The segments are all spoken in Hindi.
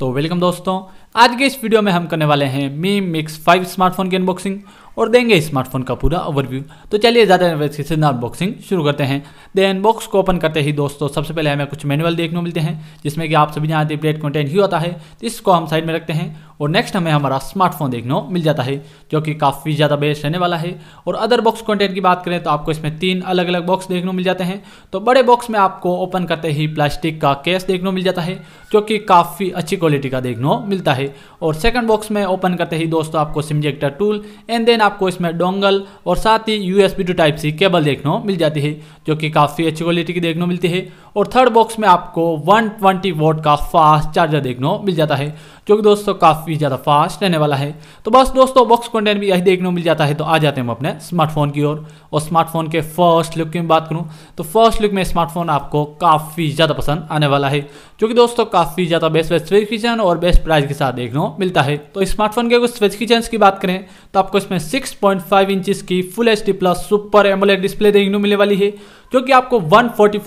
तो वेलकम दोस्तों आज के इस वीडियो में हम करने वाले हैं मी मिक्स फाइव स्मार्टफोन की अनबॉक्सिंग और देंगे स्मार्टफोन का पूरा ओवरव्यू तो चलिए ज़्यादा इन्वेस्टिगेशन अनबॉक्सिंग शुरू करते हैं देन बॉक्स को ओपन करते ही दोस्तों सबसे पहले हमें कुछ मैनुअल देखने को मिलते हैं जिसमें कि आप सभी जानते हैं प्लेट कंटेंट ही होता है तो इसको हम साइड में रखते हैं और नेक्स्ट हमें हमारा स्मार्टफोन देखने को मिल जाता है जो कि काफ़ी ज़्यादा बेस्ट रहने वाला है और अदर बॉक्स कंटेंट की बात करें तो आपको इसमें तीन अलग अलग बॉक्स देखने को मिल जाते हैं तो बड़े बॉक्स में आपको ओपन करते ही प्लास्टिक का केस देखने को मिल जाता है जो कि काफ़ी अच्छी क्वालिटी का देखने को मिलता है और सेकंड बॉक्स में ओपन करते ही दोस्तों आपको सिमजेक्टर टूल एंड देन आपको इसमें डोंगल और साथ ही U S to type C cable देखने मिल जाती है जो कि काफ़ी अच्छी क्वालिटी की देखने को मिलती है और थर्ड बॉक्स में आपको 120 वोट का फास्ट चार्जर देखने मिल जाता है क्योंकि दोस्तों काफ़ी ज़्यादा फास्ट रहने वाला है तो बस दोस्तों बॉक्स कंटेंट भी यही देखने को मिल जाता है तो आ जाते हैं हम अपने स्मार्टफोन की ओर और, और स्मार्टफोन के फर्स्ट लुक की बात करूं तो फर्स्ट लुक में स्मार्टफोन आपको काफ़ी ज़्यादा पसंद आने वाला है क्योंकि दोस्तों काफ़ी ज़्यादा बेस्ट स्पेसिफिकेशन और बेस्ट प्राइस के साथ देखने को मिलता है तो स्मार्टफोन के कुछ स्पेसिफिकेशन की बात करें तो आपको इसमें सिक्स पॉइंट की full H plus super AMOLED display देखने को मिलने वाली है जो कि आपको वन फोर्टी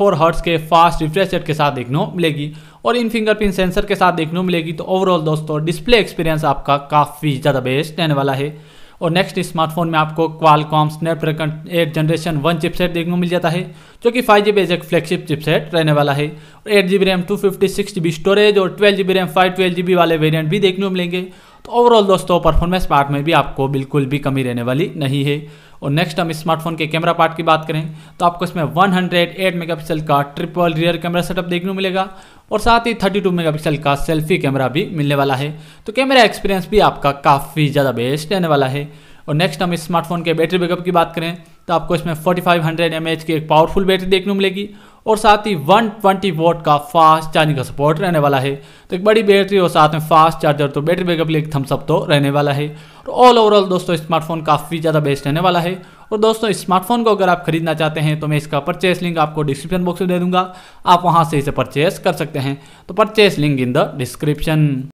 के फास्ट रिफ्रेश के साथ देखने को मिलेगी और इन फिंगरप्रिंट सेंसर के साथ देखने को मिलेगी तो ओवरऑल दोस्तों डिस्प्ले एक्सपीरियंस आपका काफ़ी ज़्यादा बेस्ट रहने वाला है और नेक्स्ट स्मार्टफोन में आपको Qualcomm Snapdragon eight generation one chipset देखने को मिल जाता है जो कि फाइव जी बी एक फ्लैगशिप चिपसेट रहने वाला है और eight G B RAM two fifty six G B storage और twelve G B RAM five twelve G B वाले वेरियंट भी देखने को मिलेंगे तो ओवरऑल दोस्तों परफॉर्मेंस पार्ट में भी आपको बिल्कुल भी कमी रहने वाली नहीं है और नेक्स्ट हम स्मार्टफोन के कैमरा पार्ट की बात करें तो आपको इसमें 108 मेगापिक्सल का ट्रिपल रियर कैमरा सेटअप देखने को मिलेगा और साथ ही 32 मेगापिक्सल का सेल्फी कैमरा भी मिलने वाला है तो कैमरा एक्सपीरियंस भी आपका काफ़ी ज़्यादा बेस्ट रहने वाला है और नेक्स्ट हम स्मार्टफोन के बैटरी बैकअप की बात करें तो आपको इसमें 4500 फाइव की एक पावरफुल बैटरी देखने को मिलेगी और साथ ही 120 वोट का फास्ट चार्जिंग का सपोर्ट रहने वाला है तो एक बड़ी बैटरी और साथ में फास्ट चार्जर तो बैटरी बैकअप लिए एक थम्सअप तो रहने वाला है और ऑल ओवरऑल दोस्तों स्मार्टफोन काफ़ी ज़्यादा बेस्ट रहने वाला है और दोस्तों स्मार्टफोन को अगर आप खरीदना चाहते हैं तो मैं इसका परचेस लिंक आपको डिस्क्रिप्शन बॉक्स में दे दूंगा आप वहाँ से इसे परचेस कर सकते हैं तो purchase link in the description